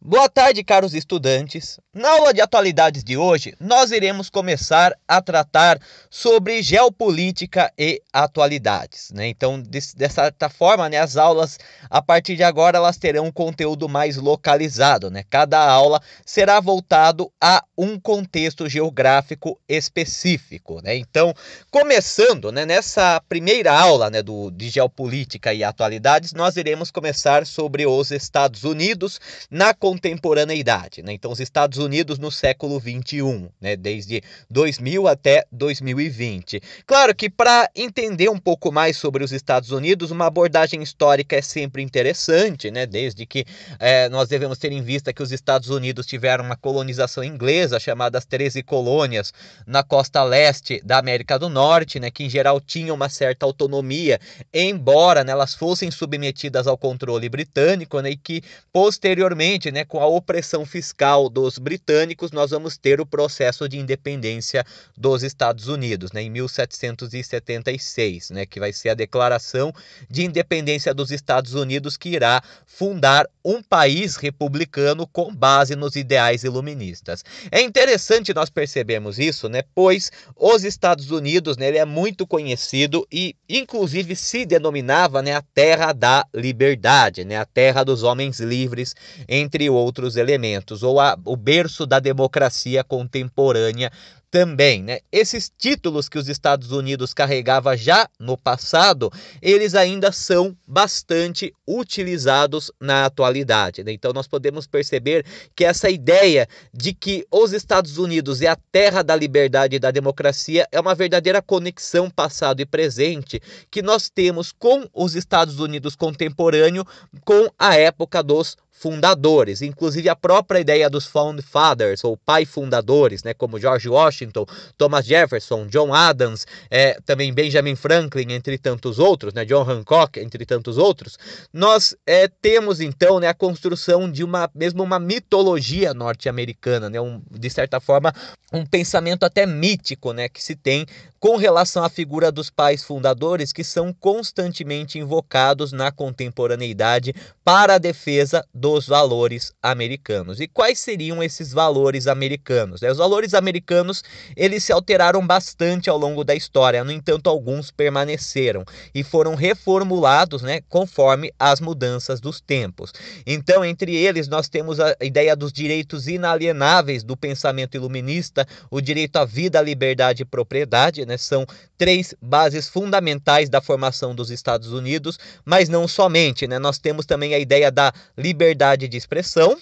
Boa tarde, caros estudantes. Na aula de atualidades de hoje, nós iremos começar a tratar sobre geopolítica e atualidades. Né? Então, de, dessa forma, né, as aulas a partir de agora elas terão um conteúdo mais localizado. Né? Cada aula será voltado a um contexto geográfico específico. Né? Então, começando né, nessa primeira aula né, do, de geopolítica e atualidades, nós iremos começar sobre os Estados Unidos na contemporaneidade, né? Então, os Estados Unidos no século 21, né? Desde 2000 até 2020. Claro que para entender um pouco mais sobre os Estados Unidos, uma abordagem histórica é sempre interessante, né? Desde que é, nós devemos ter em vista que os Estados Unidos tiveram uma colonização inglesa chamada as 13 colônias na costa leste da América do Norte, né? Que em geral tinham uma certa autonomia, embora né, elas fossem submetidas ao controle britânico, né? E que posteriormente, né? né, com a opressão fiscal dos britânicos, nós vamos ter o processo de independência dos Estados Unidos, né, em 1776, né, que vai ser a declaração de independência dos Estados Unidos que irá fundar um país republicano com base nos ideais iluministas. É interessante nós percebemos isso, né, pois os Estados Unidos, né, ele é muito conhecido e inclusive se denominava, né, a terra da liberdade, né, a terra dos homens livres entre outros elementos, ou a, o berço da democracia contemporânea também, né? Esses títulos que os Estados Unidos carregava já no passado, eles ainda são bastante utilizados na atualidade. Né? Então nós podemos perceber que essa ideia de que os Estados Unidos é a terra da liberdade e da democracia é uma verdadeira conexão passado e presente que nós temos com os Estados Unidos contemporâneo com a época dos fundadores, inclusive a própria ideia dos found fathers ou pai fundadores, né, como George Washington Washington, Thomas Jefferson, John Adams, é, também Benjamin Franklin, entre tantos outros, né, John Hancock, entre tantos outros, nós é, temos então né, a construção de uma mesmo uma mitologia norte-americana, né, um, de certa forma um pensamento até mítico, né, que se tem com relação à figura dos pais fundadores que são constantemente invocados na contemporaneidade para a defesa dos valores americanos. E quais seriam esses valores americanos? Né? Os valores americanos eles se alteraram bastante ao longo da história, no entanto, alguns permaneceram e foram reformulados né, conforme as mudanças dos tempos. Então, entre eles, nós temos a ideia dos direitos inalienáveis do pensamento iluminista, o direito à vida, à liberdade e propriedade, né, são três bases fundamentais da formação dos Estados Unidos, mas não somente. Né, nós temos também a ideia da liberdade de expressão,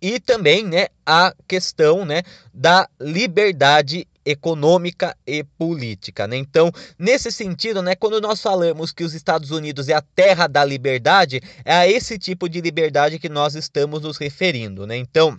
e também né, a questão né, da liberdade econômica e política. Né? Então, nesse sentido, né, quando nós falamos que os Estados Unidos é a terra da liberdade, é a esse tipo de liberdade que nós estamos nos referindo. Né? Então,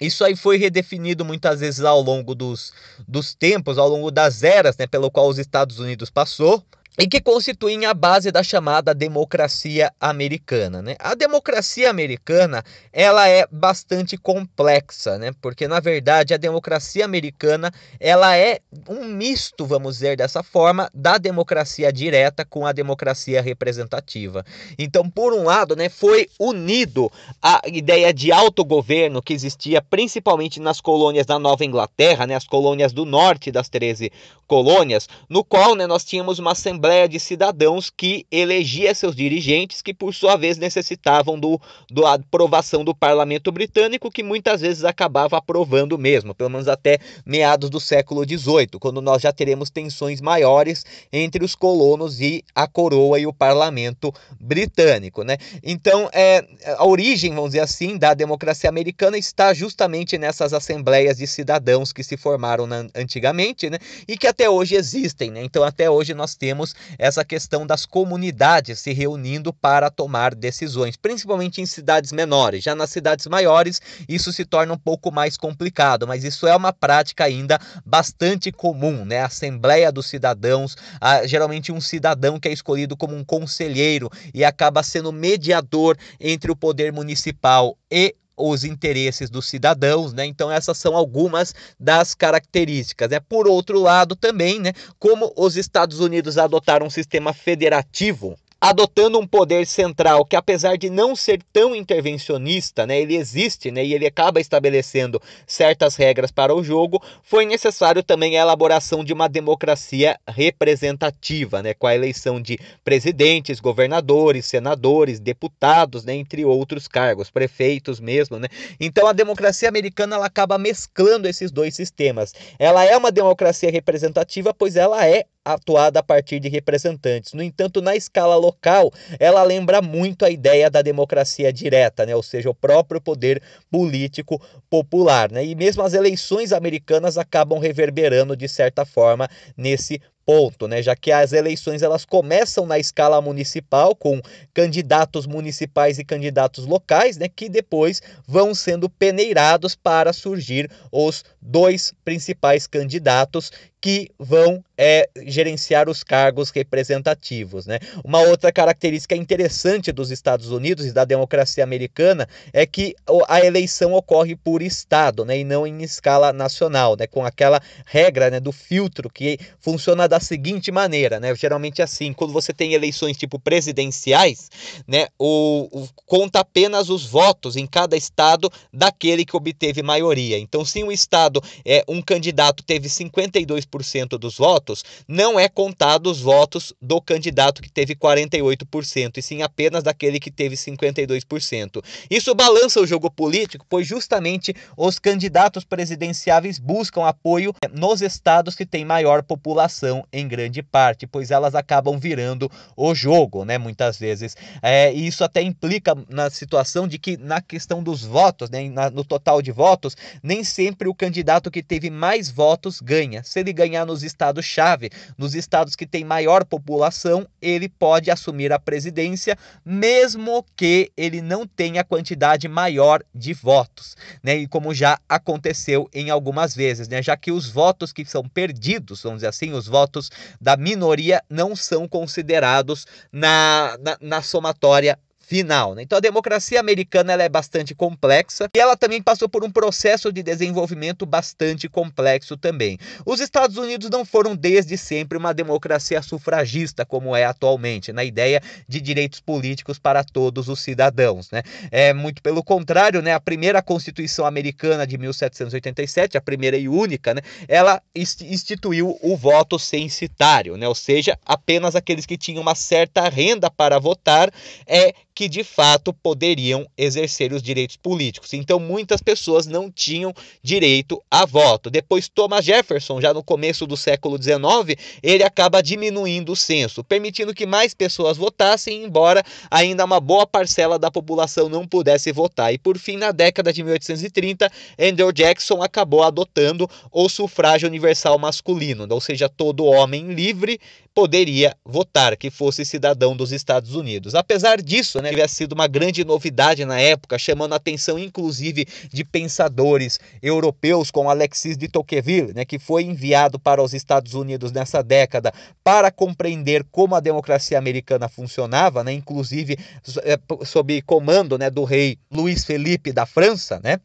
isso aí foi redefinido muitas vezes ao longo dos, dos tempos, ao longo das eras né, pelo qual os Estados Unidos passou e que constituem a base da chamada democracia americana. Né? A democracia americana ela é bastante complexa, né? porque na verdade a democracia americana ela é um misto, vamos dizer dessa forma, da democracia direta com a democracia representativa. Então, por um lado, né, foi unido a ideia de autogoverno que existia principalmente nas colônias da Nova Inglaterra, né, as colônias do norte das 13 colônias, no qual né, nós tínhamos uma assembleia assembleia de cidadãos que elegia seus dirigentes, que por sua vez necessitavam do, do aprovação do parlamento britânico, que muitas vezes acabava aprovando mesmo, pelo menos até meados do século XVIII, quando nós já teremos tensões maiores entre os colonos e a coroa e o parlamento britânico, né? Então, é, a origem, vamos dizer assim, da democracia americana está justamente nessas assembleias de cidadãos que se formaram na, antigamente, né? E que até hoje existem, né? Então, até hoje nós temos anos essa questão das comunidades se reunindo para tomar decisões, principalmente em cidades menores. Já nas cidades maiores, isso se torna um pouco mais complicado, mas isso é uma prática ainda bastante comum, né? A Assembleia dos Cidadãos, a, geralmente um cidadão que é escolhido como um conselheiro e acaba sendo mediador entre o poder municipal e os interesses dos cidadãos, né? Então essas são algumas das características. Né? Por outro lado também, né, como os Estados Unidos adotaram um sistema federativo adotando um poder central que, apesar de não ser tão intervencionista, né, ele existe né, e ele acaba estabelecendo certas regras para o jogo, foi necessário também a elaboração de uma democracia representativa, né, com a eleição de presidentes, governadores, senadores, deputados, né, entre outros cargos, prefeitos mesmo. Né. Então a democracia americana ela acaba mesclando esses dois sistemas. Ela é uma democracia representativa, pois ela é atuada a partir de representantes. No entanto, na escala local, ela lembra muito a ideia da democracia direta, né? ou seja, o próprio poder político popular. Né? E mesmo as eleições americanas acabam reverberando, de certa forma, nesse ponto, né? Já que as eleições elas começam na escala municipal com candidatos municipais e candidatos locais, né, que depois vão sendo peneirados para surgir os dois principais candidatos que vão é, gerenciar os cargos representativos. Né? Uma outra característica interessante dos Estados Unidos e da democracia americana é que a eleição ocorre por Estado né? e não em escala nacional, né? com aquela regra né, do filtro que funciona da seguinte maneira: né? geralmente é assim, quando você tem eleições tipo presidenciais, né, o, o conta apenas os votos em cada Estado daquele que obteve maioria. Então, se um Estado, é, um candidato teve 52 48% dos votos, não é contado os votos do candidato que teve 48%, e sim apenas daquele que teve 52%. Isso balança o jogo político, pois justamente os candidatos presidenciáveis buscam apoio eh, nos estados que têm maior população em grande parte, pois elas acabam virando o jogo, né? Muitas vezes. É, e isso até implica na situação de que na questão dos votos, né, na, no total de votos, nem sempre o candidato que teve mais votos ganha. Se ele ganhar nos estados-chave, nos estados que têm maior população, ele pode assumir a presidência, mesmo que ele não tenha quantidade maior de votos, né? E como já aconteceu em algumas vezes, né? Já que os votos que são perdidos, vamos dizer assim, os votos da minoria não são considerados na, na, na somatória final. Né? Então a democracia americana ela é bastante complexa e ela também passou por um processo de desenvolvimento bastante complexo também. Os Estados Unidos não foram desde sempre uma democracia sufragista como é atualmente, na ideia de direitos políticos para todos os cidadãos. Né? É muito pelo contrário, né? a primeira Constituição americana de 1787, a primeira e única, né? ela instituiu o voto censitário, né? ou seja, apenas aqueles que tinham uma certa renda para votar é que de fato poderiam exercer os direitos políticos. Então muitas pessoas não tinham direito a voto. Depois Thomas Jefferson, já no começo do século XIX, ele acaba diminuindo o censo, permitindo que mais pessoas votassem, embora ainda uma boa parcela da população não pudesse votar. E por fim, na década de 1830, Andrew Jackson acabou adotando o sufrágio universal masculino, ou seja, todo homem livre poderia votar, que fosse cidadão dos Estados Unidos. Apesar disso, né, havia sido uma grande novidade na época, chamando a atenção inclusive de pensadores europeus como Alexis de Tocqueville, né, que foi enviado para os Estados Unidos nessa década para compreender como a democracia americana funcionava, né, inclusive é, sob comando né, do rei Luiz Felipe da França, né?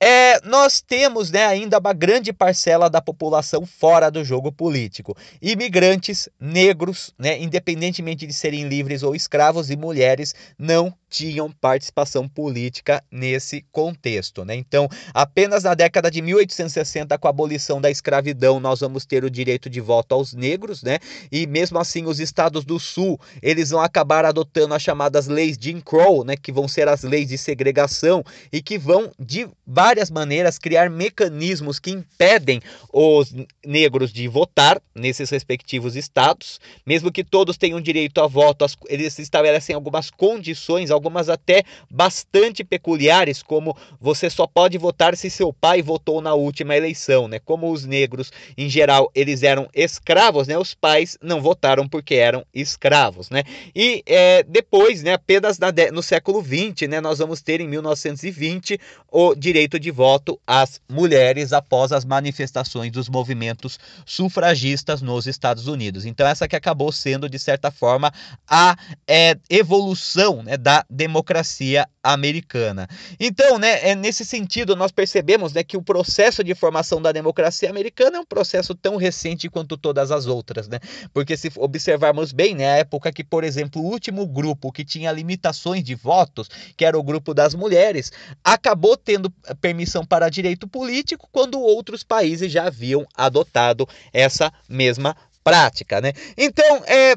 É, nós temos né, ainda uma grande parcela da população fora do jogo político. Imigrantes negros, né, independentemente de serem livres ou escravos, e mulheres não tinham participação política nesse contexto. Né? Então, apenas na década de 1860, com a abolição da escravidão, nós vamos ter o direito de voto aos negros, né? e mesmo assim os estados do sul eles vão acabar adotando as chamadas leis de Crow, né? que vão ser as leis de segregação e que vão de várias várias maneiras criar mecanismos que impedem os negros de votar nesses respectivos estados, mesmo que todos tenham direito a voto, eles estabelecem algumas condições, algumas até bastante peculiares, como você só pode votar se seu pai votou na última eleição, né? Como os negros, em geral, eles eram escravos, né? Os pais não votaram porque eram escravos, né? E é, depois, né? Apenas na, no século 20, né? Nós vamos ter em 1920 o direito direito de voto às mulheres após as manifestações dos movimentos sufragistas nos Estados Unidos. Então essa que acabou sendo de certa forma a é, evolução né, da democracia americana. Então, né, é nesse sentido nós percebemos né, que o processo de formação da democracia americana é um processo tão recente quanto todas as outras, né? Porque se observarmos bem, né, a época que, por exemplo, o último grupo que tinha limitações de votos, que era o grupo das mulheres, acabou tendo permissão para direito político, quando outros países já haviam adotado essa mesma prática, né? Então, é,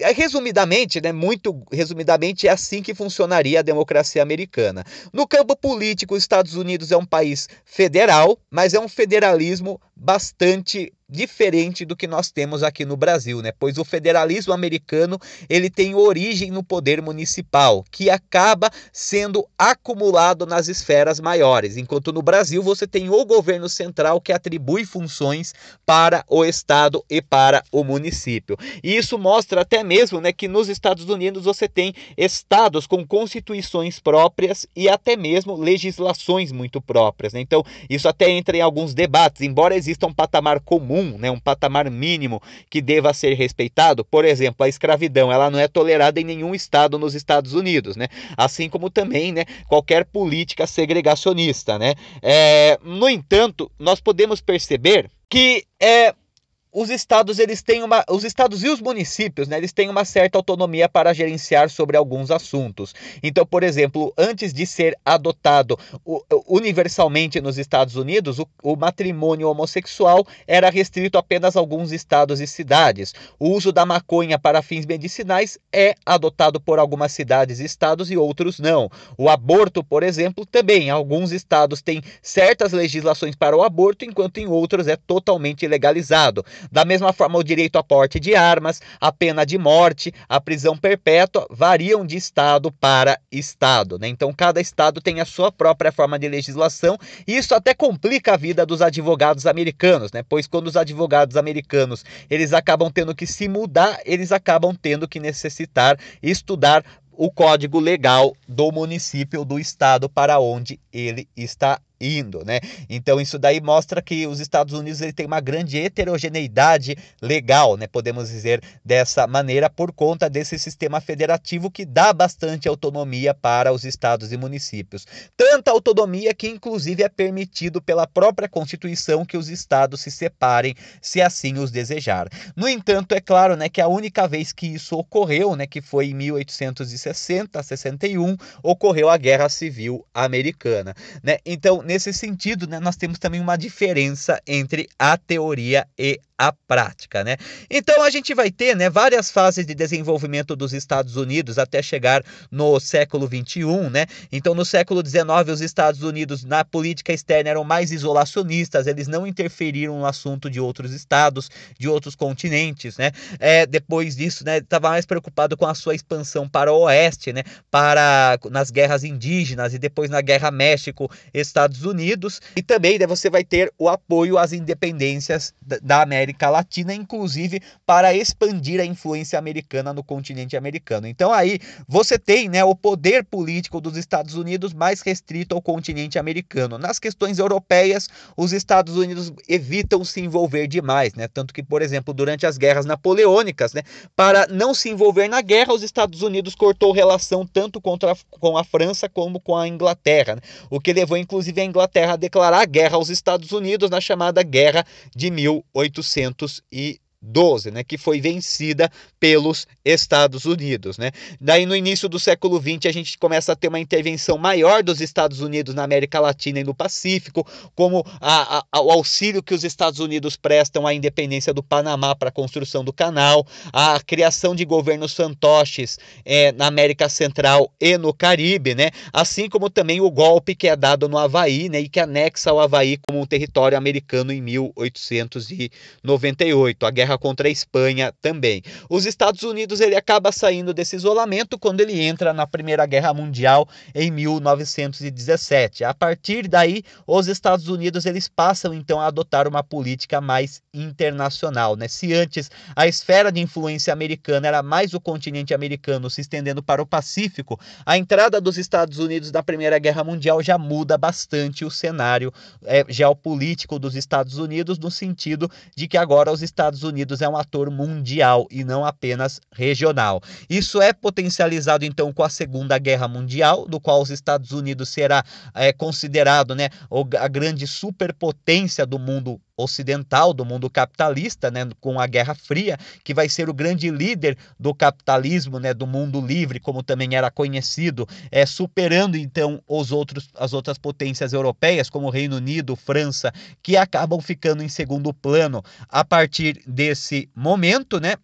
é, resumidamente, né, muito resumidamente, é assim que funcionaria a democracia americana. No campo político, os Estados Unidos é um país federal, mas é um federalismo bastante diferente do que nós temos aqui no Brasil, né? Pois o federalismo americano, ele tem origem no poder municipal, que acaba sendo acumulado nas esferas maiores, enquanto no Brasil você tem o governo central que atribui funções para o estado e para o município. E isso mostra até mesmo, né, que nos Estados Unidos você tem estados com constituições próprias e até mesmo legislações muito próprias, né? Então, isso até entra em alguns debates, embora exista um patamar comum comum, né, um patamar mínimo que deva ser respeitado. Por exemplo, a escravidão, ela não é tolerada em nenhum estado nos Estados Unidos, né? Assim como também, né, qualquer política segregacionista, né? É, no entanto, nós podemos perceber que é os estados eles têm uma, os estados e os municípios, né, eles têm uma certa autonomia para gerenciar sobre alguns assuntos. Então, por exemplo, antes de ser adotado universalmente nos Estados Unidos, o, o matrimônio homossexual era restrito apenas a alguns estados e cidades. O uso da maconha para fins medicinais é adotado por algumas cidades e estados e outros não. O aborto, por exemplo, também alguns estados têm certas legislações para o aborto, enquanto em outros é totalmente legalizado. Da mesma forma, o direito a porte de armas, a pena de morte, a prisão perpétua variam de estado para estado. Né? Então, cada estado tem a sua própria forma de legislação e isso até complica a vida dos advogados americanos, né? pois quando os advogados americanos eles acabam tendo que se mudar, eles acabam tendo que necessitar estudar o código legal do município, do estado para onde ele está indo, né? Então isso daí mostra que os Estados Unidos ele tem uma grande heterogeneidade legal, né? Podemos dizer dessa maneira por conta desse sistema federativo que dá bastante autonomia para os estados e municípios. Tanta autonomia que inclusive é permitido pela própria Constituição que os estados se separem se assim os desejar. No entanto, é claro, né, que a única vez que isso ocorreu, né, que foi em 1860, 61, ocorreu a Guerra Civil Americana, né? Então, nesse sentido, né, nós temos também uma diferença entre a teoria e a prática, né? Então a gente vai ter, né, várias fases de desenvolvimento dos Estados Unidos até chegar no século 21, né? Então no século 19 os Estados Unidos na política externa eram mais isolacionistas, eles não interferiram no assunto de outros estados, de outros continentes, né? É, depois disso, né, estava mais preocupado com a sua expansão para o oeste, né? Para nas guerras indígenas e depois na Guerra México, Estados Estados Unidos e também né, você vai ter o apoio às independências da América Latina, inclusive para expandir a influência americana no continente americano. Então aí você tem né, o poder político dos Estados Unidos mais restrito ao continente americano. Nas questões europeias, os Estados Unidos evitam se envolver demais, né? Tanto que, por exemplo, durante as guerras napoleônicas, né, para não se envolver na guerra, os Estados Unidos cortou relação tanto contra, com a França como com a Inglaterra, né? o que levou inclusive Inglaterra declarar guerra aos Estados Unidos na chamada Guerra de 1800 XII, né, que foi vencida pelos Estados Unidos. Né? Daí, no início do século XX, a gente começa a ter uma intervenção maior dos Estados Unidos na América Latina e no Pacífico, como a, a, o auxílio que os Estados Unidos prestam à independência do Panamá para a construção do canal, a criação de governos fantoches é, na América Central e no Caribe, né? assim como também o golpe que é dado no Havaí né? e que anexa o Havaí como um território americano em 1898, a Guerra contra a Espanha também. Os Estados Unidos ele acaba saindo desse isolamento quando ele entra na Primeira Guerra Mundial em 1917. A partir daí, os Estados Unidos eles passam então a adotar uma política mais internacional, né? Se antes a esfera de influência americana era mais o continente americano se estendendo para o Pacífico, a entrada dos Estados Unidos na Primeira Guerra Mundial já muda bastante o cenário é, geopolítico dos Estados Unidos no sentido de que agora os Estados Unidos Unidos é um ator mundial e não apenas regional. Isso é potencializado então com a Segunda Guerra Mundial, do qual os Estados Unidos será é, considerado né, a grande superpotência do mundo ocidental, do mundo capitalista, né, com a Guerra Fria, que vai ser o grande líder do capitalismo, né, do mundo livre, como também era conhecido, é superando então os outros as outras potências europeias, como Reino Unido, França, que acabam ficando em segundo plano a partir desse momento, né?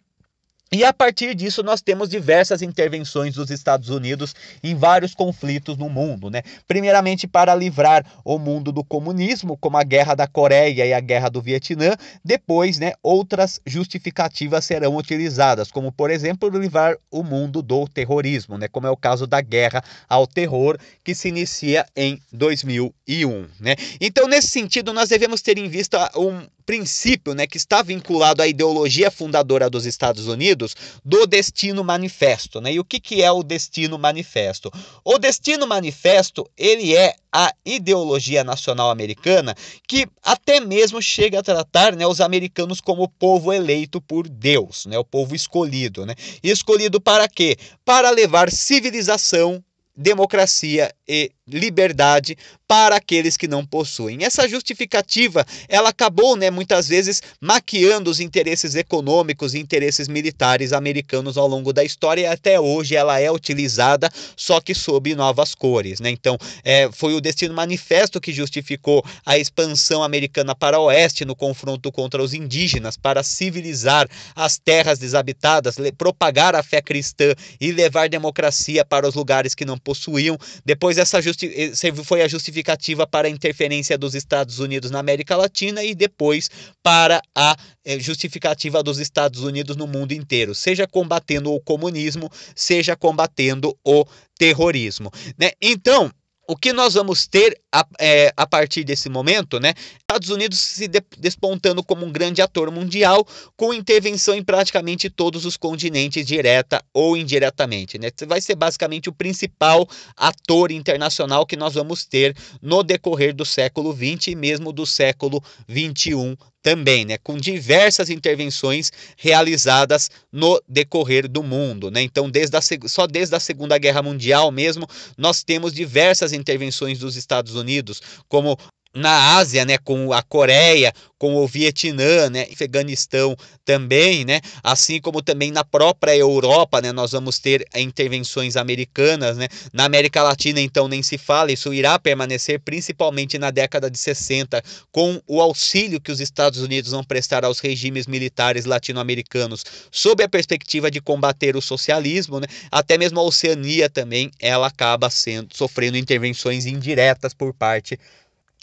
E a partir disso, nós temos diversas intervenções dos Estados Unidos em vários conflitos no mundo, né? Primeiramente, para livrar o mundo do comunismo, como a Guerra da Coreia e a Guerra do Vietnã. Depois, né, outras justificativas serão utilizadas, como, por exemplo, livrar o mundo do terrorismo, né? Como é o caso da Guerra ao Terror, que se inicia em 2001, né? Então, nesse sentido, nós devemos ter em vista um princípio, né, que está vinculado à ideologia fundadora dos Estados Unidos, do Destino Manifesto, né? E o que que é o Destino Manifesto? O Destino Manifesto, ele é a ideologia nacional americana que até mesmo chega a tratar né, os americanos como povo eleito por Deus, né, o povo escolhido. Né? E escolhido para quê? Para levar civilização, democracia e liberdade para aqueles que não possuem. Essa justificativa, ela acabou, né, muitas vezes maquiando os interesses econômicos e interesses militares americanos ao longo da história e até hoje ela é utilizada, só que sob novas cores, né? Então, é, foi o destino manifesto que justificou a expansão americana para o oeste no confronto contra os indígenas para civilizar as terras desabitadas, propagar a fé cristã e levar democracia para os lugares que não possuíam. Depois essa justificativa justi eh, foi a justificativa para a interferência dos Estados Unidos na América Latina e depois para a eh, justificativa dos Estados Unidos no mundo inteiro, seja combatendo o comunismo, seja combatendo o terrorismo. Né? Então, o que nós vamos ter a, é, a, partir desse momento, né? Estados Unidos se de, despontando como um grande ator mundial, com intervenção em praticamente todos os continentes, direta ou indiretamente, né? Vai ser basicamente o principal ator internacional que nós vamos ter no decorrer do século XX e mesmo do século XXI também, né, com diversas intervenções realizadas no decorrer do mundo, né? Então, desde a, só desde a Segunda Guerra Mundial mesmo, nós temos diversas intervenções dos Estados Unidos, como na Ásia, né, com a Coreia, com o Vietnã, né, Afeganistão também, né, assim como também na própria Europa, né, nós vamos ter intervenções americanas, né, na América Latina então nem se fala, isso irá permanecer principalmente na década de 60, com o auxílio que os Estados Unidos vão prestar aos regimes militares latino-americanos, sob a perspectiva de combater o socialismo, né, até mesmo a Oceania também, ela acaba sendo sofrendo intervenções indiretas por parte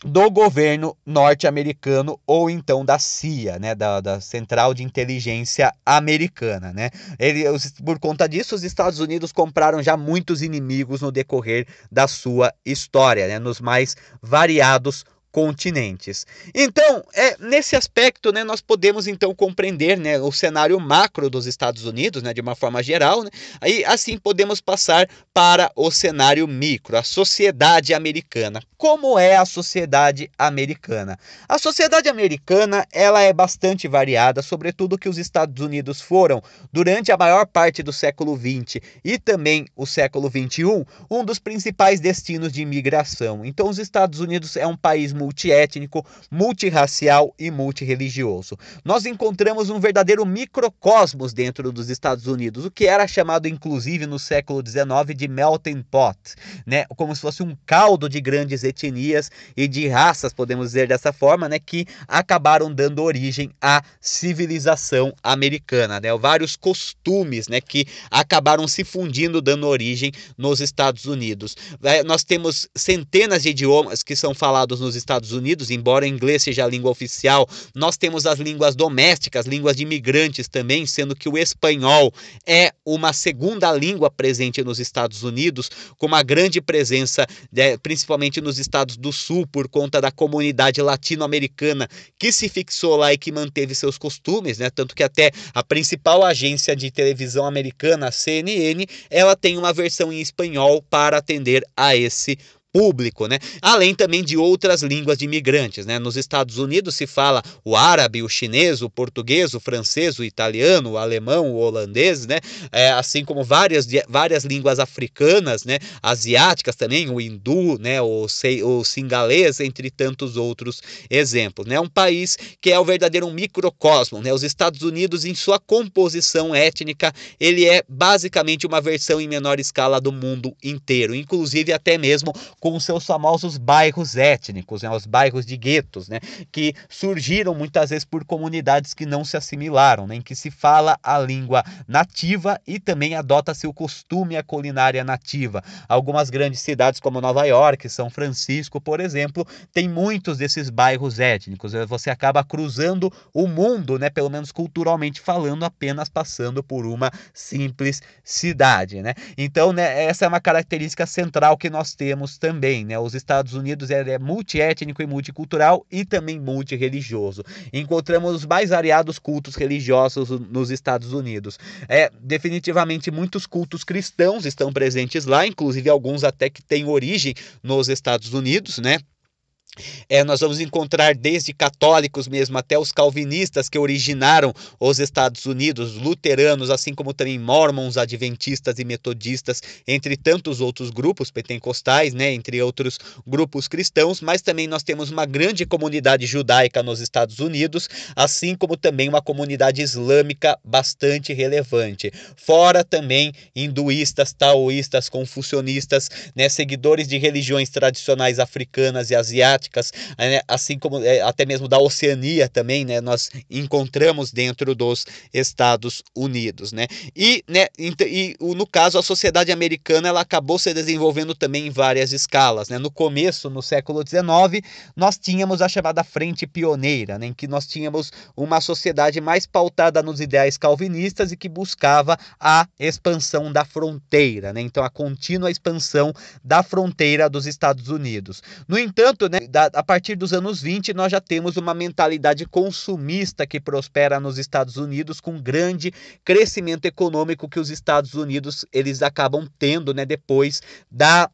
do governo norte-americano ou então da CIA, né, da, da Central de Inteligência Americana, né? Ele, os, por conta disso, os Estados Unidos compraram já muitos inimigos no decorrer da sua história, né, nos mais variados continentes. Então, é nesse aspecto, né, nós podemos então compreender, né, o cenário macro dos Estados Unidos, né, de uma forma geral, né, aí assim podemos passar para o cenário micro, a sociedade americana. Como é a sociedade americana? A sociedade americana, ela é bastante variada, sobretudo que os Estados Unidos foram durante a maior parte do século XX e também o século XXI um dos principais destinos de imigração. Então, os Estados Unidos é um país multiétnico, multirracial e multirreligioso. Nós encontramos um verdadeiro microcosmos dentro dos Estados Unidos, o que era chamado inclusive no século XIX de melting pot, né? Como se fosse um caldo de grandes etnias e de raças, podemos dizer dessa forma, né, que acabaram dando origem à civilização americana, né? Vários costumes, né, que acabaram se fundindo dando origem nos Estados Unidos. É, nós temos centenas de idiomas que são falados nos Estados Estados Unidos, embora o inglês seja a língua oficial, nós temos as línguas domésticas, línguas de imigrantes também, sendo que o espanhol é uma segunda língua presente nos Estados Unidos, com uma grande presença, né, principalmente nos estados do sul, por conta da comunidade latino-americana que se fixou lá e que manteve seus costumes, né? Tanto que até a principal agência de televisão americana, a CNN, ela tem uma versão em espanhol para atender a esse público, né? Além também de outras línguas de imigrantes, né? Nos Estados Unidos se fala o árabe, o chinês, o português, o francês, o italiano, o alemão, o holandês, né? É, assim como várias, várias línguas africanas, né? Asiáticas também, o hindu, né? O, o singalês, entre tantos outros exemplos, né? É um país que é o verdadeiro microcosmo, né? Os Estados Unidos, em sua composição étnica, ele é basicamente uma versão em menor escala do mundo inteiro, inclusive até mesmo com seus famosos bairros étnicos, né, os bairros de guetos, né, que surgiram muitas vezes por comunidades que não se assimilaram, né, em que se fala a língua nativa e também adota-se o costume a culinária nativa. Algumas grandes cidades como Nova York, São Francisco, por exemplo, tem muitos desses bairros étnicos. Eh, você acaba cruzando o mundo, né, pelo menos culturalmente falando, apenas passando por uma simples cidade, né? Então, né, essa é uma característica central que nós temos também também, né? Os Estados Unidos é multiétnico e multicultural e também multireligioso. Encontramos os mais variados cultos religiosos nos Estados Unidos. É, definitivamente muitos cultos cristãos estão presentes lá, inclusive alguns até que têm origem nos Estados Unidos, né? É, nós vamos encontrar desde católicos mesmo até os calvinistas que originaram os Estados Unidos, luteranos, assim como também mormons, adventistas e metodistas, entre tantos outros grupos pentecostais, né, entre outros grupos cristãos, mas também nós temos uma grande comunidade judaica nos Estados Unidos, assim como também uma comunidade islâmica bastante relevante. Fora também hinduístas, taoístas, confucionistas, né, seguidores de religiões tradicionais africanas e asiáticas asiáticas, né, assim como é, até mesmo da Oceania também, né? Nós encontramos dentro dos Estados Unidos, né? E, né? E, no caso a sociedade americana ela acabou se desenvolvendo também em várias escalas, né? No começo, no século XIX, nós tínhamos a chamada frente pioneira, né? Em que nós tínhamos uma sociedade mais pautada nos ideais calvinistas e que buscava a expansão da fronteira, né? Então a contínua expansão da fronteira dos Estados Unidos. No entanto, né, da, a partir dos anos 20, nós já temos uma mentalidade consumista que prospera nos Estados Unidos, com grande crescimento econômico que os Estados Unidos eles acabam tendo né, depois da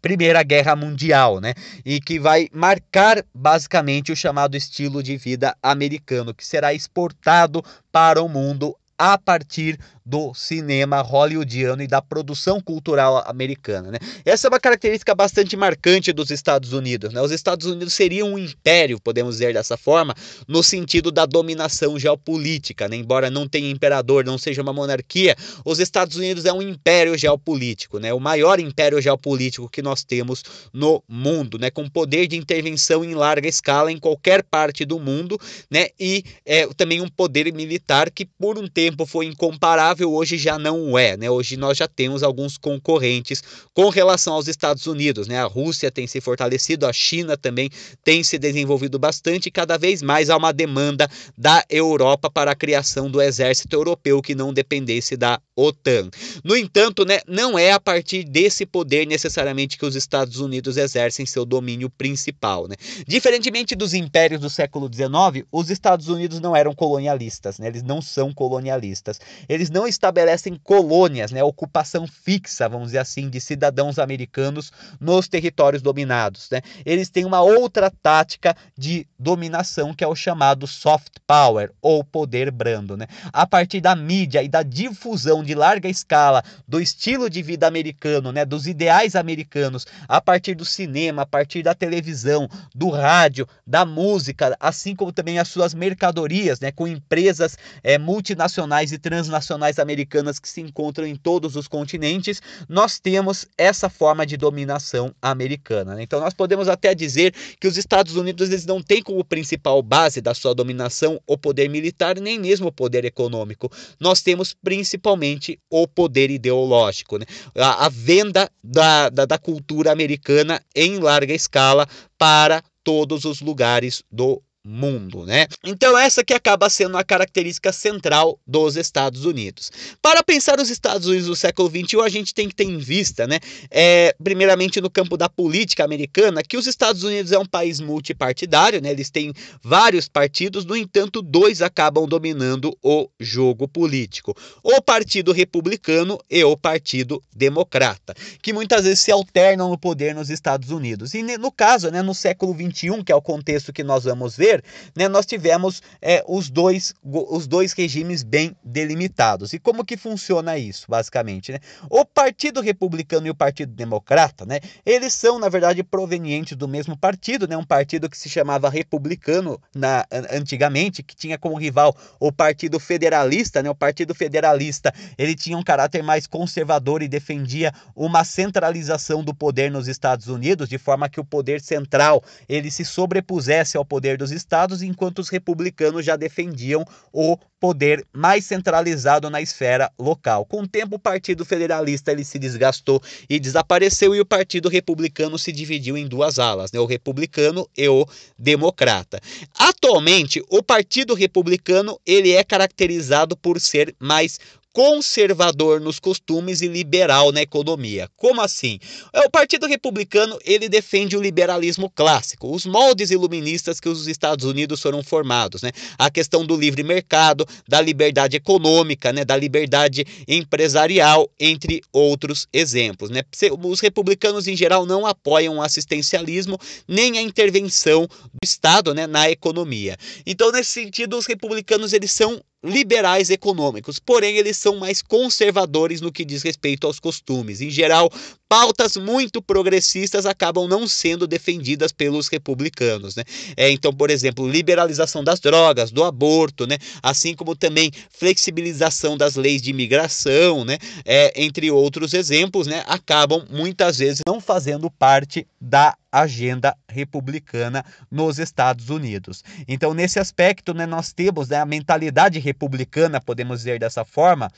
Primeira Guerra Mundial, né? E que vai marcar basicamente o chamado estilo de vida americano, que será exportado para o mundo a partir do cinema hollywoodiano e da produção cultural americana. Né? Essa é uma característica bastante marcante dos Estados Unidos. Né? Os Estados Unidos seriam um império, podemos dizer dessa forma, no sentido da dominação geopolítica. Né? Embora não tenha imperador, não seja uma monarquia, os Estados Unidos é um império geopolítico, né? o maior império geopolítico que nós temos no mundo, né? com poder de intervenção em larga escala em qualquer parte do mundo né? e é, também um poder militar que por um tempo foi incomparável hoje já não é. Né? Hoje nós já temos alguns concorrentes com relação aos Estados Unidos. Né? A Rússia tem se fortalecido, a China também tem se desenvolvido bastante e cada vez mais há uma demanda da Europa para a criação do exército europeu que não dependesse da OTAN. No entanto, né, não é a partir desse poder necessariamente que os Estados Unidos exercem seu domínio principal. Né? Diferentemente dos impérios do século XIX, os Estados Unidos não eram colonialistas, né? eles não são colonialistas. Eles não não estabelecem colônias, né, ocupação fixa, vamos dizer assim, de cidadãos americanos nos territórios dominados. Né? Eles têm uma outra tática de dominação que é o chamado soft power ou poder brando. Né? A partir da mídia e da difusão de larga escala do estilo de vida americano, né, dos ideais americanos, a partir do cinema, a partir da televisão, do rádio, da música, assim como também as suas mercadorias, né, com empresas é, multinacionais e transnacionais colônias americanas que se encontram em todos os continentes, nós temos essa forma de dominação americana. Né? Então nós podemos até dizer que os Estados Unidos eles não têm como principal base da sua dominação o poder militar, nem mesmo o poder econômico. Nós temos principalmente o poder ideológico, né? a, a venda da, da, da cultura americana em larga escala para todos os lugares do mundo, né? Então essa que acaba sendo a característica central dos Estados Unidos. Para pensar os Estados Unidos do século XXI, a gente tem que ter em vista, né? É, primeiramente no campo da política americana, que os Estados Unidos é um país multipartidário, né? Eles têm vários partidos, no entanto, dois acabam dominando o jogo político: o Partido Republicano e o Partido Democrata, que muitas vezes se alternam no poder nos Estados Unidos. E no caso, né, no século XXI, que é o contexto que nós vamos ver poder, né, nós tivemos é, os, dois, os dois regimes bem delimitados. E como que funciona isso, basicamente? Né? O Partido Republicano e o Partido Democrata, né, eles são, na verdade, provenientes do mesmo partido, né, um partido que se chamava Republicano na, antigamente, que tinha como rival o Partido Federalista. Né, o Partido Federalista ele tinha um caráter mais conservador e defendia uma centralização do poder nos Estados Unidos, de forma que o poder central ele se sobrepusesse ao poder dos estados enquanto os republicanos já defendiam o poder mais centralizado na esfera local. Com o tempo, o Partido Federalista ele se desgastou e desapareceu e o Partido Republicano se dividiu em duas alas, né? o republicano e o democrata. Atualmente, o Partido Republicano ele é caracterizado por ser mais conservador nos costumes e liberal na economia. Como assim? É, o Partido Republicano ele defende o liberalismo clássico, os moldes iluministas que os Estados Unidos foram formados, né? A questão do livre mercado, da liberdade econômica, né? Da liberdade empresarial, entre outros exemplos, né? Os republicanos em geral não apoiam o assistencialismo nem a intervenção do Estado, né? Na economia. Então nesse sentido os republicanos eles são liberais econômicos, porém eles são mais conservadores no que diz respeito aos costumes. Em geral, pautas muito progressistas acabam não sendo defendidas pelos republicanos, né? É, então, por exemplo, liberalização das drogas, do aborto, né? Assim como também flexibilização das leis de imigração, né? É, entre outros exemplos, né? Acabam muitas vezes não fazendo parte da agenda republicana nos Estados Unidos. Então, nesse aspecto, né, nós temos né, a mentalidade republicana, podemos dizer dessa forma,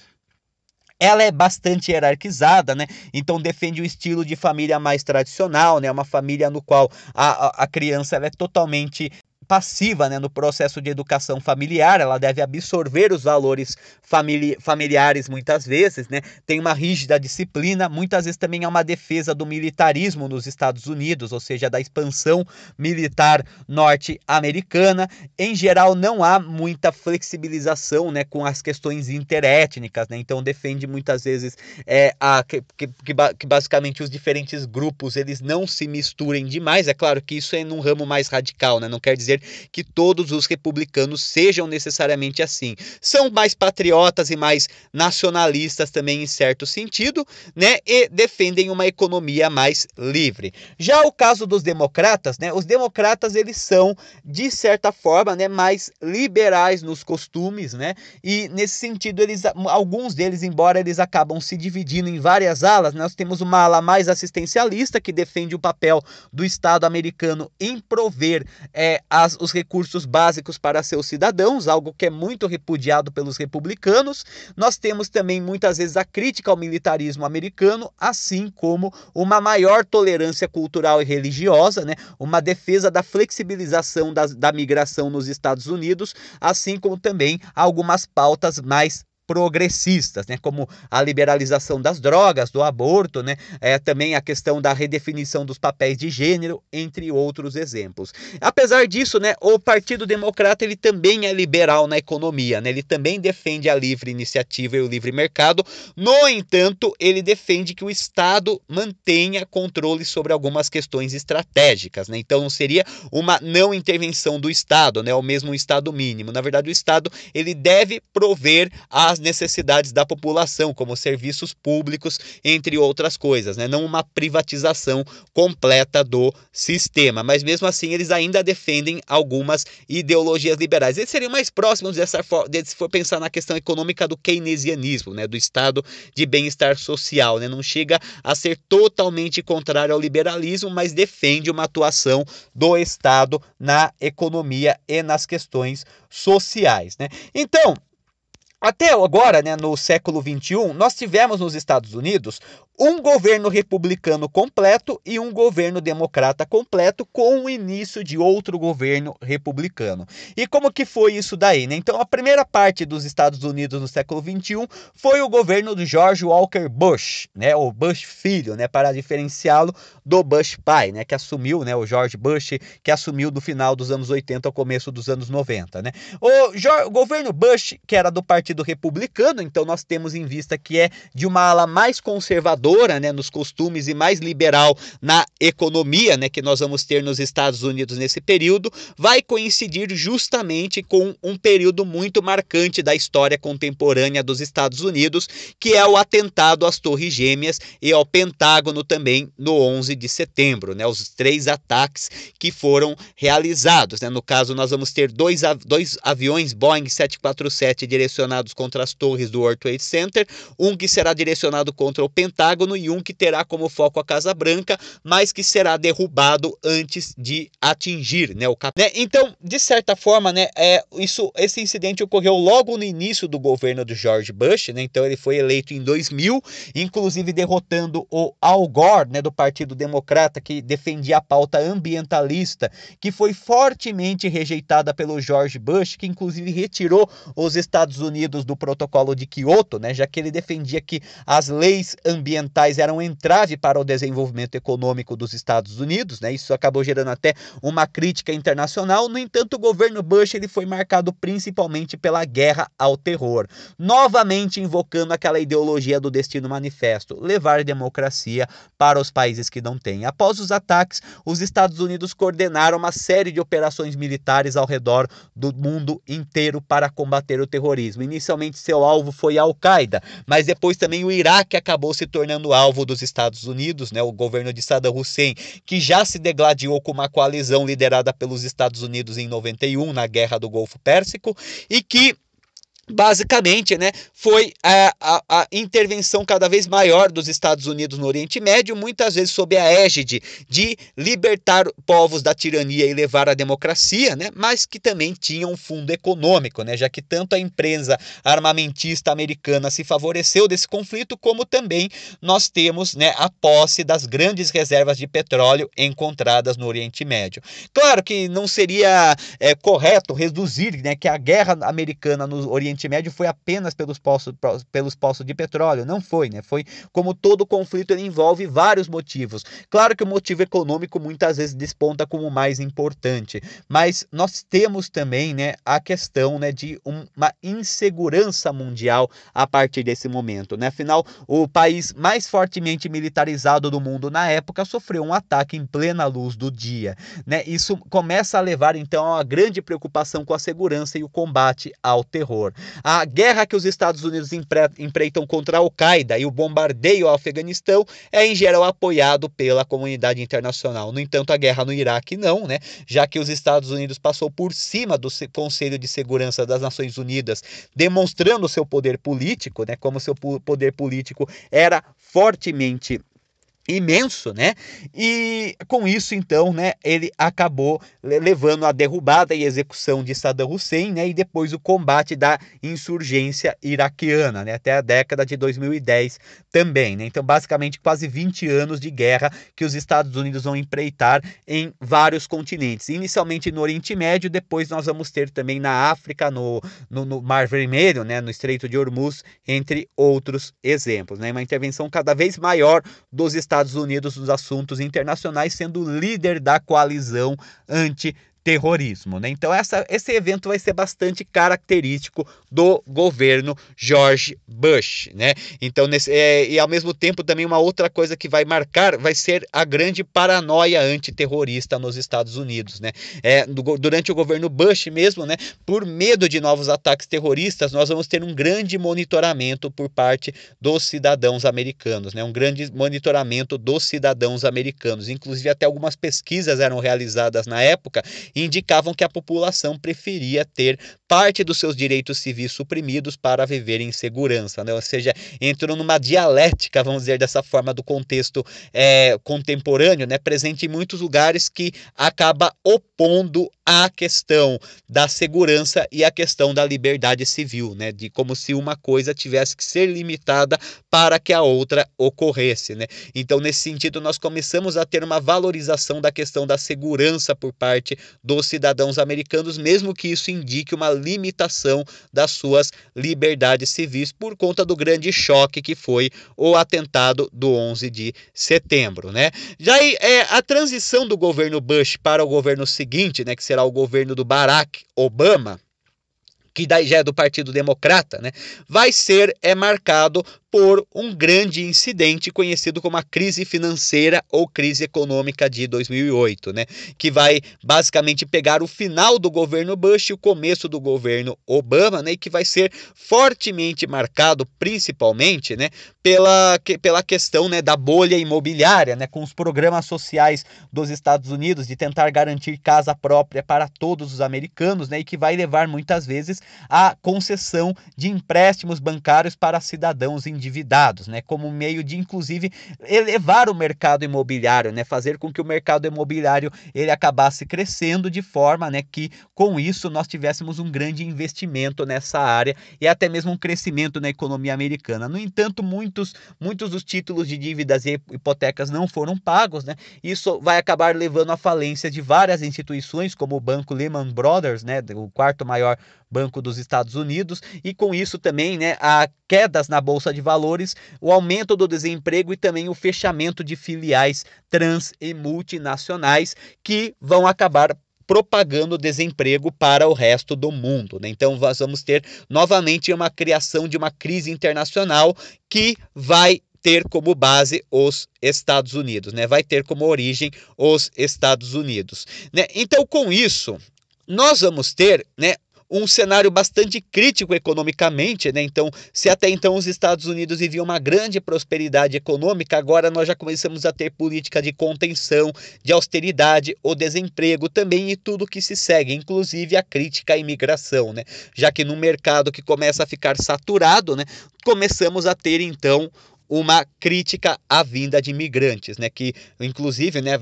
ela é bastante hierarquizada, né? Então defende um estilo de família mais tradicional, né? Uma família no qual a, a, a criança é totalmente passiva né, no processo de educação familiar, ela deve absorver os valores famili familiares muitas vezes, né? tem uma rígida disciplina, muitas vezes também há uma defesa do militarismo nos Estados Unidos, ou seja, da expansão militar norte-americana. Em geral, não há muita flexibilização né, com as questões interétnicas, né? então defende muitas vezes é, a, que, que, que basicamente os diferentes grupos eles não se misturem demais. É claro que isso é num ramo mais radical, né? não quer dizer dizer que todos os republicanos sejam necessariamente assim. São mais patriotas e mais nacionalistas também em certo sentido, né? E defendem uma economia mais livre. Já o caso dos democratas, né? Os democratas eles são de certa forma, né, mais liberais nos costumes, né? E nesse sentido eles alguns deles, embora eles acabam se dividindo em várias alas, nós temos uma ala mais assistencialista que defende o papel do Estado americano em prover é, as as, os recursos básicos para seus cidadãos, algo que é muito repudiado pelos republicanos. Nós temos também muitas vezes a crítica ao militarismo americano, assim como uma maior tolerância cultural e religiosa, né? uma defesa da flexibilização da, da migração nos Estados Unidos, assim como também algumas pautas mais progressistas, né, como a liberalização das drogas, do aborto, né, é, também a questão da redefinição dos papéis de gênero, entre outros exemplos. Apesar disso, né, o Partido Democrata ele também é liberal na economia, né, ele também defende a livre iniciativa e o livre mercado. No entanto, ele defende que o Estado mantenha controle sobre algumas questões estratégicas, né? Então seria uma não intervenção do Estado, né, ou mesmo um Estado mínimo. Na verdade, o Estado ele deve prover as necessidades da população, como serviços públicos, entre outras coisas, né? não uma privatização completa do sistema. Mas mesmo assim, eles ainda defendem algumas ideologias liberais. Eles seriam mais próximos dessa se for pensar na questão econômica do keynesianismo, né? do estado de bem-estar social. Né? Não chega a ser totalmente contrário ao liberalismo, mas defende uma atuação do Estado na economia e nas questões sociais. Né? Então, até agora, né, no século XXI, nós tivemos nos Estados Unidos um governo republicano completo e um governo democrata completo com o início de outro governo republicano. E como que foi isso daí, né? Então a primeira parte dos Estados Unidos no século XXI foi o governo do George Walker Bush, né? O Bush filho, né? Para diferenciá-lo do Bush pai, né? Que assumiu, né? O George Bush que assumiu do final dos anos 80 ao começo dos anos 90, né? O, o governo Bush, que era do Partido Republicano, então nós temos em vista que é de uma ala mais conservadora conservadora né, nos costumes e mais liberal na economia né, que nós vamos ter nos Estados Unidos nesse período, vai coincidir justamente com um período muito marcante da história contemporânea dos Estados Unidos, que é o atentado às Torres Gêmeas e ao Pentágono também no 11 de setembro, né, os três ataques que foram realizados. Né? No caso, nós vamos ter dois, av dois aviões Boeing 747 direcionados contra as torres do World Trade Center, um que será direcionado contra o Pentágono Pentágono, Yun que terá como foco a Casa Branca, mas que será derrubado antes de atingir né, o cap... Né? Então, de certa forma, né, é, isso, esse incidente ocorreu logo no início do governo do George Bush, né? então ele foi eleito em 2000, inclusive derrotando o Al Gore né, do Partido Democrata, que defendia a pauta ambientalista, que foi fortemente rejeitada pelo George Bush, que inclusive retirou os Estados Unidos do protocolo de Kyoto, né, já que ele defendia que as leis ambientais ambientais eram um entrave para o desenvolvimento econômico dos Estados Unidos, né? Isso acabou gerando até uma crítica internacional. No entanto, o governo Bush ele foi marcado principalmente pela guerra ao terror, novamente invocando aquela ideologia do destino manifesto, levar democracia para os países que não têm. Após os ataques, os Estados Unidos coordenaram uma série de operações militares ao redor do mundo inteiro para combater o terrorismo. Inicialmente seu alvo foi a Al-Qaeda, mas depois também o Iraque acabou se tornando sendo alvo dos Estados Unidos, né, o governo de Saddam Hussein, que já se degladiou com uma coalizão liderada pelos Estados Unidos em 91 na Guerra do Golfo Pérsico e que basicamente, né, foi a, a, a, intervenção cada vez maior dos Estados Unidos no Oriente Médio, muitas vezes sob a égide de libertar povos da tirania e levar à democracia, né, mas que também tinha um fundo econômico, né, já que tanto a empresa armamentista americana se favoreceu desse conflito, como também nós temos né, a posse das grandes reservas de petróleo encontradas no Oriente Médio. Claro que não seria é, correto reduzir né, que a guerra americana no Oriente Oriente Médio foi apenas pelos poços, pelos poços de petróleo, não foi, né? Foi como todo conflito ele envolve vários motivos. Claro que o motivo econômico muitas vezes desponta como o mais importante, mas nós temos também, né, a questão, né, de uma insegurança mundial a partir desse momento, né? Afinal, o país mais fortemente militarizado do mundo na época sofreu um ataque em plena luz do dia, né? Isso começa a levar então a uma grande preocupação com a segurança e o combate ao terror. A guerra que os Estados Unidos empreitam contra a Al-Qaeda e o bombardeio ao Afeganistão é, em geral, apoiado pela comunidade internacional. No entanto, a guerra no Iraque não, né? já que os Estados Unidos passou por cima do Conselho de Segurança das Nações Unidas, demonstrando seu poder político, né? como seu poder político era fortemente imenso, né? E com isso, então, né, ele acabou levando a derrubada e execução de Saddam Hussein, né, e depois o combate da insurgência iraquiana, né, até a década de 2010 também, né? Então, basicamente, quase 20 anos de guerra que os Estados Unidos vão empreitar em vários continentes, inicialmente no Oriente Médio, depois nós vamos ter também na África, no, no, no Mar Vermelho, né, no Estreito de Hormuz, entre outros exemplos, né? Uma intervenção cada vez maior dos Estados Estados Unidos nos assuntos internacionais, sendo líder da coalizão anti terrorismo. Né? Então, essa, esse evento vai ser bastante característico do governo George Bush. Né? Então, nesse, é, e ao mesmo tempo, também uma outra coisa que vai marcar vai ser a grande paranoia antiterrorista nos Estados Unidos. Né? É, durante o governo Bush mesmo, né, por medo de novos ataques terroristas, nós vamos ter um grande monitoramento por parte dos cidadãos americanos, né? um grande monitoramento dos cidadãos americanos. Inclusive, até algumas pesquisas eram realizadas na época indicavam que a população preferia ter parte dos seus direitos civis suprimidos para viver em segurança, né? ou seja, entrou numa dialética, vamos dizer dessa forma, do contexto é, contemporâneo, né? presente em muitos lugares que acaba opondo a questão da segurança e a questão da liberdade civil, né? de como se uma coisa tivesse que ser limitada para que a outra ocorresse. Né? Então, nesse sentido, nós começamos a ter uma valorização da questão da segurança por parte dos cidadãos americanos, mesmo que isso indique uma limitação das suas liberdades civis por conta do grande choque que foi o atentado do 11 de setembro, né? Já é, a transição do governo Bush para o governo seguinte, né, que será o governo do Barack Obama, que daí já é do Partido Democrata, né, vai ser é marcado por um grande incidente conhecido como a crise financeira ou crise econômica de 2008, né? Que vai basicamente pegar o final do governo Bush e o começo do governo Obama, né? E que vai ser fortemente marcado, principalmente, né? Pela, pela questão né, da bolha imobiliária, né? Com os programas sociais dos Estados Unidos de tentar garantir casa própria para todos os americanos, né? E que vai levar muitas vezes à concessão de empréstimos bancários para cidadãos em endividados, né, como meio de inclusive elevar o mercado imobiliário, né, fazer com que o mercado imobiliário ele acabasse crescendo de forma, né, que com isso nós tivéssemos um grande investimento nessa área e até mesmo um crescimento na economia americana. No entanto, muitos muitos dos títulos de dívidas e hipotecas não foram pagos, né? Isso vai acabar levando à falência de várias instituições como o banco Lehman Brothers, né, o quarto maior Banco dos Estados Unidos, e com isso também né, há quedas na Bolsa de Valores, o aumento do desemprego e também o fechamento de filiais trans e multinacionais que vão acabar propagando desemprego para o resto do mundo. Né? Então, nós vamos ter novamente uma criação de uma crise internacional que vai ter como base os Estados Unidos, né? Vai ter como origem os Estados Unidos, né? Então, com isso, nós vamos ter, né, um cenário bastante crítico economicamente, né? Então, se até então os Estados Unidos viviam uma grande prosperidade econômica, agora nós já começamos a ter política de contenção, de austeridade, o desemprego também e tudo que se segue, inclusive a crítica à imigração, né? Já que num mercado que começa a ficar saturado, né, começamos a ter então uma crítica à vinda de imigrantes, né? Que, inclusive, né,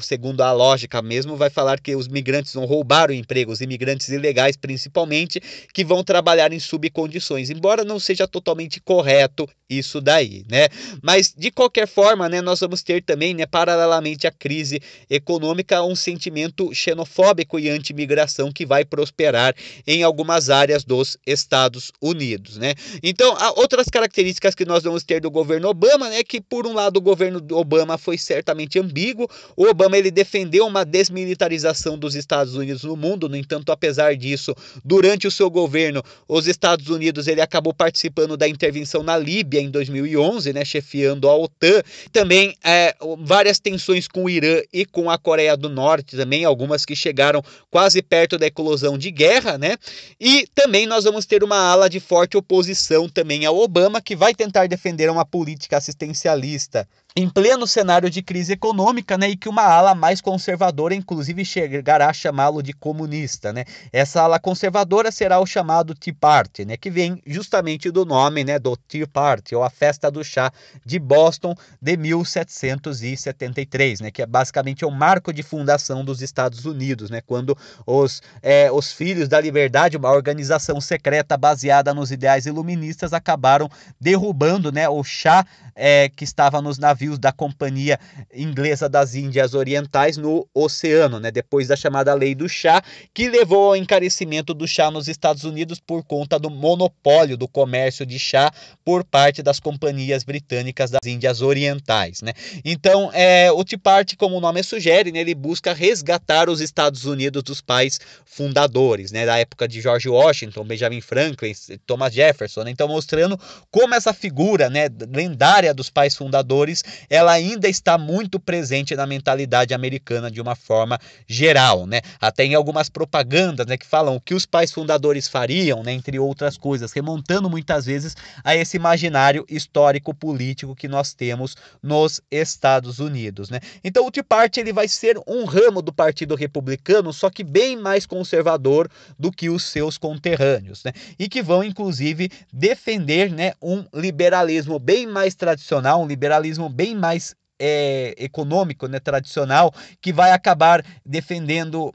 segundo a lógica mesmo, vai falar que os migrantes vão roubar o emprego, os imigrantes ilegais principalmente, que vão trabalhar em subcondições, embora não seja totalmente correto isso daí, né? Mas de qualquer forma, né, nós vamos ter também, né, paralelamente à crise econômica, um sentimento xenofóbico e anti-imigração que vai prosperar em algumas áreas dos Estados Unidos, né? Então, há outras características que nós vamos ter do governo governo Obama, né, que por um lado o governo Obama foi certamente ambíguo. O Obama ele defendeu uma desmilitarização dos Estados Unidos no mundo, no entanto, apesar disso, durante o seu governo, os Estados Unidos ele acabou participando da intervenção na Líbia em 2011, né, chefiando a OTAN. Também é, várias tensões com o Irã e com a Coreia do Norte também, algumas que chegaram quase perto da eclosão de guerra, né? E também nós vamos ter uma ala de forte oposição também ao Obama que vai tentar defender uma política política assistencialista em pleno cenário de crise econômica, né, e que uma ala mais conservadora, inclusive, chegará a chamá-lo de comunista, né? Essa ala conservadora será o chamado Tea Party, né, que vem justamente do nome, né, do Tea Party, ou a festa do chá de Boston de 1773, né, que é basicamente o um marco de fundação dos Estados Unidos, né, quando os, é, os Filhos da Liberdade, uma organização secreta baseada nos ideais iluministas, acabaram derrubando, né, o chá é, que estava nos navios navios da Companhia Inglesa das Índias Orientais no oceano, né, depois da chamada Lei do Chá, que levou ao encarecimento do chá nos Estados Unidos por conta do monopólio do comércio de chá por parte das companhias britânicas das Índias Orientais. Né? Então, é, o Tea Party, como o nome sugere, né, ele busca resgatar os Estados Unidos dos pais fundadores, né, da época de George Washington, Benjamin Franklin, Thomas Jefferson. Né? Então, mostrando como essa figura né, lendária dos pais fundadores ela ainda está muito presente na mentalidade americana de uma forma geral, né? Até em algumas propagandas, né, que falam o que os pais fundadores fariam, né, entre outras coisas, remontando muitas vezes a esse imaginário histórico político que nós temos nos Estados Unidos, né? Então o Tea Party ele vai ser um ramo do Partido Republicano, só que bem mais conservador do que os seus conterrâneos, né? E que vão inclusive defender, né, um liberalismo bem mais tradicional, um liberalismo bem mais é, econômico, né, tradicional, que vai acabar defendendo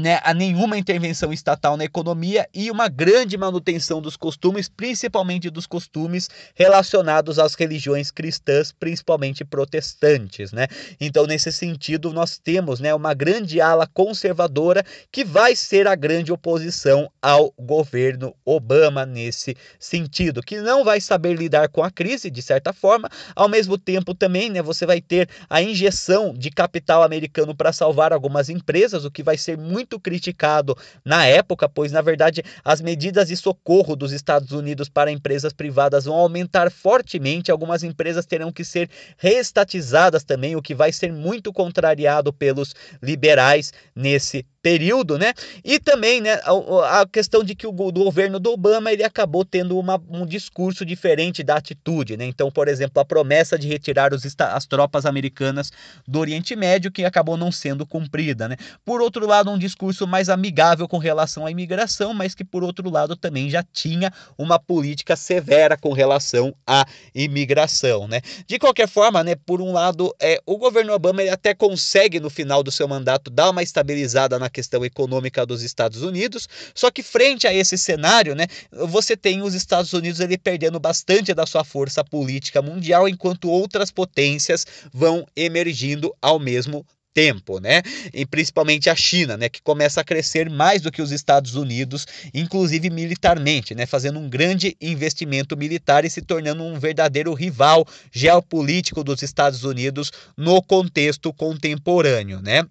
né, a nenhuma intervenção estatal na economia e uma grande manutenção dos costumes, principalmente dos costumes relacionados às religiões cristãs, principalmente protestantes. Né? Então, nesse sentido, nós temos né, uma grande ala conservadora que vai ser a grande oposição ao governo Obama nesse sentido, que não vai saber lidar com a crise, de certa forma, ao mesmo tempo também né, você vai ter a injeção de capital americano para salvar algumas empresas, o que vai ser muito muito criticado na época, pois, na verdade, as medidas de socorro dos Estados Unidos para empresas privadas vão aumentar fortemente. Algumas empresas terão que ser reestatizadas também, o que vai ser muito contrariado pelos liberais nesse período, né? E também, né, a, a questão de que o do governo do Obama ele acabou tendo uma, um discurso diferente da atitude, né? Então, por exemplo, a promessa de retirar os, as tropas americanas do Oriente Médio que acabou não sendo cumprida, né? Por outro lado, um discurso mais amigável com relação à imigração, mas que por outro lado também já tinha uma política severa com relação à imigração, né? De qualquer forma, né, por um lado, é, o governo Obama ele até consegue no final do seu mandato dar uma estabilizada na questão econômica dos Estados Unidos. Só que frente a esse cenário, né, você tem os Estados Unidos ele perdendo bastante da sua força política mundial, enquanto outras potências vão emergindo ao mesmo tempo, né? E principalmente a China, né, que começa a crescer mais do que os Estados Unidos, inclusive militarmente, né, fazendo um grande investimento militar e se tornando um verdadeiro rival geopolítico dos Estados Unidos no contexto contemporâneo, né?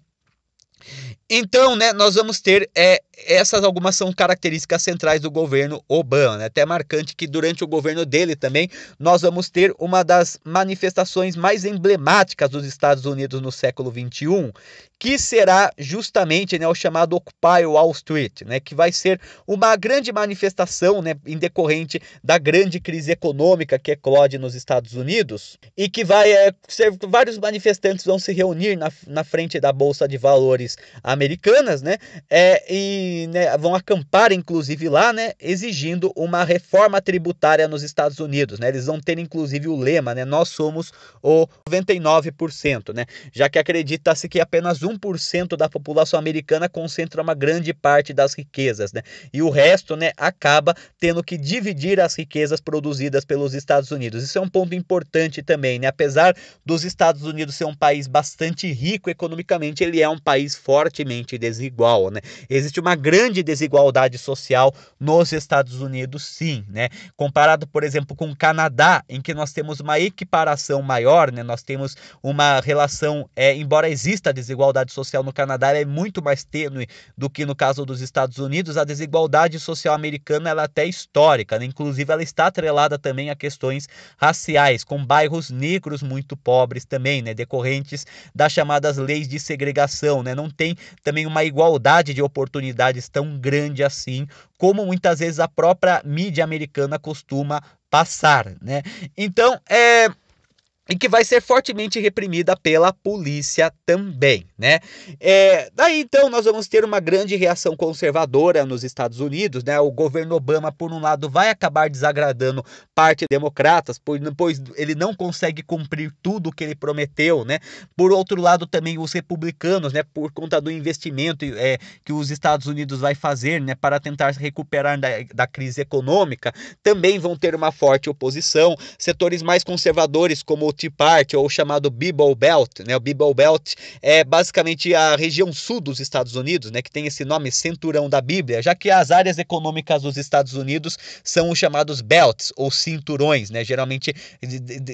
Então, né, nós vamos ter é, essas algumas são características centrais do governo Obama. Né? Até marcante que durante o governo dele também nós vamos ter uma das manifestações mais emblemáticas dos Estados Unidos no século 21, que será justamente né, o chamado Occupy Wall Street, né, que vai ser uma grande manifestação né, em decorrente da grande crise econômica que eclode nos Estados Unidos e que vai é, ser vários manifestantes vão se reunir na, na frente da bolsa de valores americanas, né? É, e né, vão acampar, inclusive, lá, né? Exigindo uma reforma tributária nos Estados Unidos, né? Eles vão ter, inclusive, o lema, né? Nós somos o 99%, né? Já que acredita-se que apenas 1% da população americana concentra uma grande parte das riquezas, né? E o resto, né? Acaba tendo que dividir as riquezas produzidas pelos Estados Unidos. Isso é um ponto importante também, né? Apesar dos Estados Unidos ser um país bastante rico economicamente, ele é um país fortemente desigual, né? Existe uma grande desigualdade social nos Estados Unidos, sim, né? Comparado, por exemplo, com o Canadá, em que nós temos uma equiparação maior, né? Nós temos uma relação, é, embora exista desigualdade social no Canadá, ela é muito mais tênue do que no caso dos Estados Unidos. A desigualdade social americana ela é até histórica, né? inclusive ela está atrelada também a questões raciais, com bairros negros muito pobres também, né? decorrentes das chamadas leis de segregação, né? não tem também uma igualdade de oportunidades tão grande assim, como muitas vezes a própria mídia americana costuma passar, né? Então, é e que vai ser fortemente reprimida pela polícia também, né? É, daí então nós vamos ter uma grande reação conservadora nos Estados Unidos, né? O governo Obama, por um lado, vai acabar desagradando parte democratas, pois ele não consegue cumprir tudo o que ele prometeu, né? Por outro lado, também os republicanos, né? Por conta do investimento é, que os Estados Unidos vai fazer, né? Para tentar se recuperar da, da crise econômica, também vão ter uma forte oposição. Setores mais conservadores, como Belt Park, ou chamado Bible Belt. Né? O Bible Belt é basicamente a região sul dos Estados Unidos, né? que tem esse nome Cinturão da Bíblia, já que as áreas econômicas dos Estados Unidos são os chamados belts, ou cinturões, né? geralmente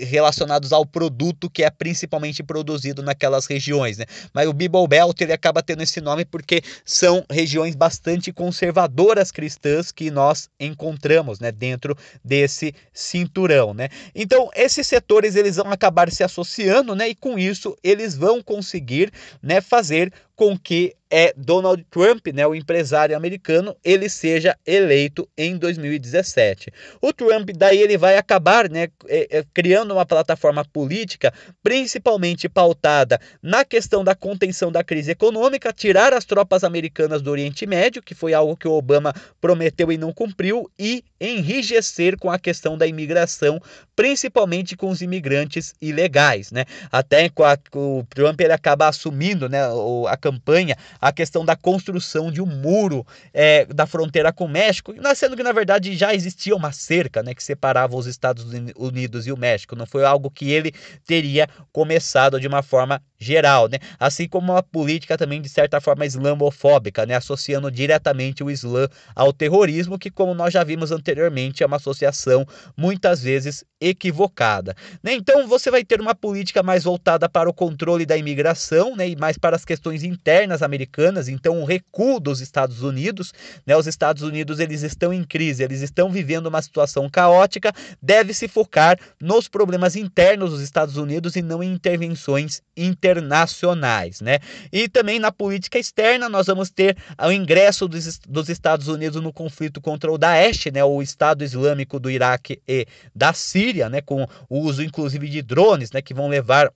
relacionados ao produto que é principalmente produzido naquelas regiões. Né? Mas o Bible Belt ele acaba tendo esse nome porque são regiões bastante conservadoras cristãs que nós encontramos né? dentro desse cinturão. Né? Então, esses setores eles vão acabar se associando, né? E com isso eles vão conseguir, né, fazer com que é Donald Trump, né, o empresário americano, ele seja eleito em 2017. O Trump daí ele vai acabar, né, é, é, criando uma plataforma política principalmente pautada na questão da contenção da crise econômica, tirar as tropas americanas do Oriente Médio, que foi algo que o Obama prometeu e não cumpriu, e enrijecer com a questão da imigração, principalmente com os imigrantes ilegais, né? Até com a, o Trump ele acaba assumindo, né, a campanha a questão da construção de um muro é, da fronteira com o México, né, sendo que na verdade já existia uma cerca né, que separava os Estados Unidos e o México, não foi algo que ele teria começado de uma forma geral, né? Assim como uma política também de certa forma islamofóbica, né? Associando diretamente o Islã ao terrorismo, que como nós já vimos anteriormente é uma associação muitas vezes equivocada. Né? Então você vai ter uma política mais voltada para o controle da imigração, né? E mais para as questões internas americanas. Então o recuo dos Estados Unidos, né? Os Estados Unidos eles estão em crise, eles estão vivendo uma situação caótica. Deve se focar nos problemas internos dos Estados Unidos e não em intervenções internas internacionais, né? E também na política externa nós vamos ter o ingresso dos, dos Estados Unidos no conflito contra o Daesh, né? O Estado Islâmico do Iraque e da Síria, né? Com o uso inclusive de drones, né? Que vão levar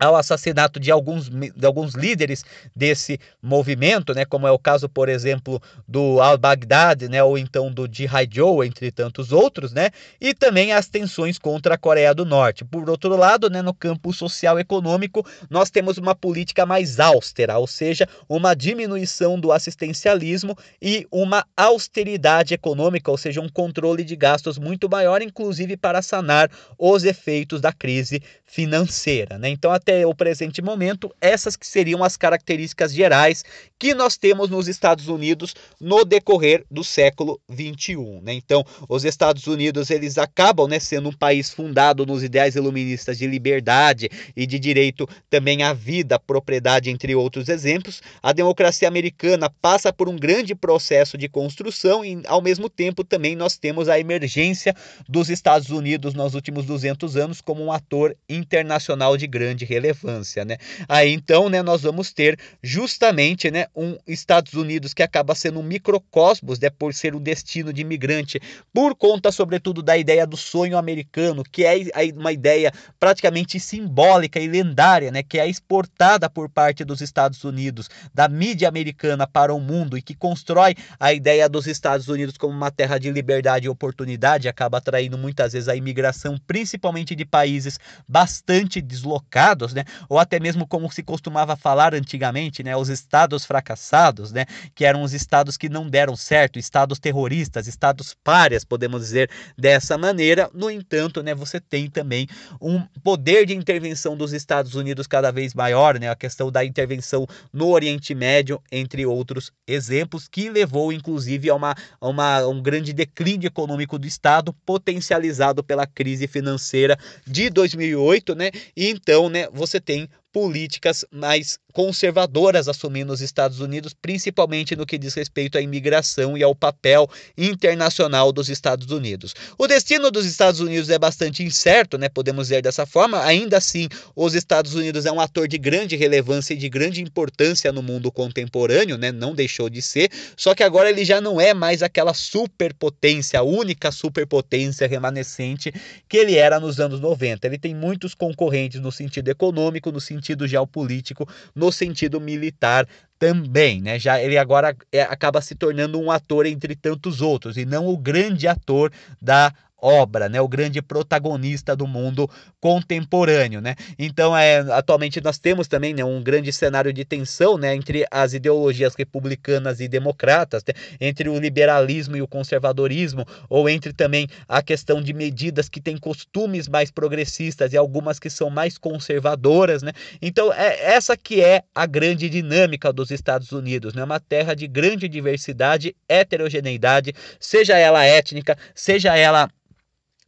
ao assassinato de alguns, de alguns líderes desse movimento, né, como é o caso, por exemplo, do al-Baghdad, né, ou então do Jihadjo, entre tantos outros, né, e também as tensões contra a Coreia do Norte. Por outro lado, né, no campo social econômico, nós temos uma política mais austera, ou seja, uma diminuição do assistencialismo e uma austeridade econômica, ou seja, um controle de gastos muito maior, inclusive para sanar os efeitos da crise financeira. Né? Então, até até o presente momento, essas que seriam as características gerais que nós temos nos Estados Unidos no decorrer do século 21. Né? Então, os Estados Unidos eles acabam né, sendo um país fundado nos ideais iluministas de liberdade e de direito também à vida, à propriedade, entre outros exemplos. A democracia americana passa por um grande processo de construção e, ao mesmo tempo, também nós temos a emergência dos Estados Unidos nos últimos 200 anos como um ator internacional de grande relevância relevância, né? Aí então, né, nós vamos ter justamente, né, um Estados Unidos que acaba sendo um microcosmos, né, por ser o destino de imigrante, por conta sobretudo da ideia do sonho americano, que é uma ideia praticamente simbólica e lendária, né, que é exportada por parte dos Estados Unidos, da mídia americana para o mundo e que constrói a ideia dos Estados Unidos como uma terra de liberdade e oportunidade, acaba atraindo muitas vezes a imigração, principalmente de países bastante deslocados né? Ou até mesmo como se costumava falar antigamente, né? Os estados fracassados, né? Que eram os estados que não deram certo, estados terroristas, estados párias, podemos dizer dessa maneira. No entanto, né? Você tem também um poder de intervenção dos Estados Unidos cada vez maior, né? A questão da intervenção no Oriente Médio, entre outros exemplos, que levou inclusive a, uma, a uma, um grande declínio econômico do Estado, potencializado pela crise financeira de 2008, né? E então, né, você tem políticas mais conservadoras assumindo os Estados Unidos, principalmente no que diz respeito à imigração e ao papel internacional dos Estados Unidos. O destino dos Estados Unidos é bastante incerto, né? Podemos dizer dessa forma. Ainda assim, os Estados Unidos é um ator de grande relevância e de grande importância no mundo contemporâneo, né? Não deixou de ser, só que agora ele já não é mais aquela superpotência, a única superpotência remanescente que ele era nos anos 90. Ele tem muitos concorrentes no sentido econômico, no sentido sentido geopolítico, no sentido militar também, né? Já ele agora é, acaba se tornando um ator entre tantos outros e não o grande ator da obra, né? O grande protagonista do mundo contemporâneo, né? Então, é, atualmente nós temos também né, um grande cenário de tensão, né, entre as ideologias republicanas e democratas, né, entre o liberalismo e o conservadorismo, ou entre também a questão de medidas que têm costumes mais progressistas e algumas que são mais conservadoras, né? Então, é essa que é a grande dinâmica dos Estados Unidos, né? Uma terra de grande diversidade, heterogeneidade, seja ela étnica, seja ela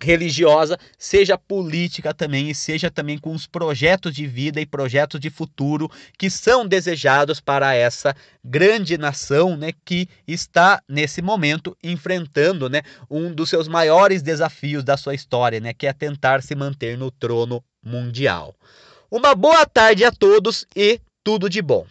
religiosa, seja política também e seja também com os projetos de vida e projetos de futuro que são desejados para essa grande nação, né, que está nesse momento enfrentando, né, um dos seus maiores desafios da sua história, né, que é tentar se manter no trono mundial. Uma boa tarde a todos e tudo de bom.